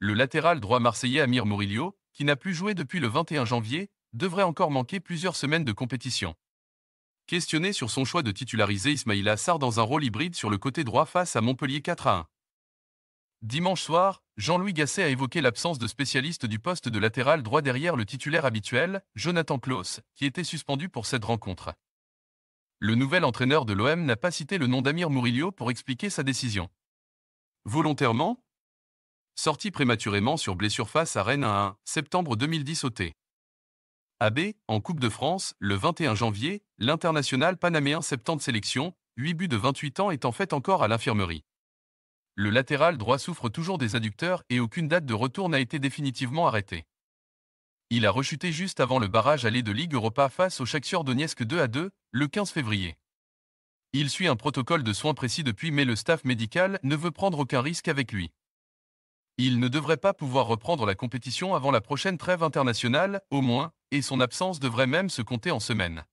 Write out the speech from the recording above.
Le latéral droit marseillais Amir Mourilio, qui n'a plus joué depuis le 21 janvier, devrait encore manquer plusieurs semaines de compétition. Questionné sur son choix de titulariser Ismail Assar dans un rôle hybride sur le côté droit face à Montpellier 4 à 1. Dimanche soir, Jean-Louis Gasset a évoqué l'absence de spécialiste du poste de latéral droit derrière le titulaire habituel, Jonathan Klaus, qui était suspendu pour cette rencontre. Le nouvel entraîneur de l'OM n'a pas cité le nom d'Amir Mourilio pour expliquer sa décision. Volontairement, sorti prématurément sur blessure face à Rennes à 1 septembre 2010 au T. AB, en Coupe de France, le 21 janvier, l'international panaméen 70 sélection, 8 buts de 28 ans est en fait encore à l'infirmerie. Le latéral droit souffre toujours des adducteurs et aucune date de retour n'a été définitivement arrêtée. Il a rechuté juste avant le barrage aller de Ligue Europa face au Shakhtar Donetsk 2 à 2, le 15 février. Il suit un protocole de soins précis depuis mais le staff médical ne veut prendre aucun risque avec lui. Il ne devrait pas pouvoir reprendre la compétition avant la prochaine trêve internationale, au moins, et son absence devrait même se compter en semaines.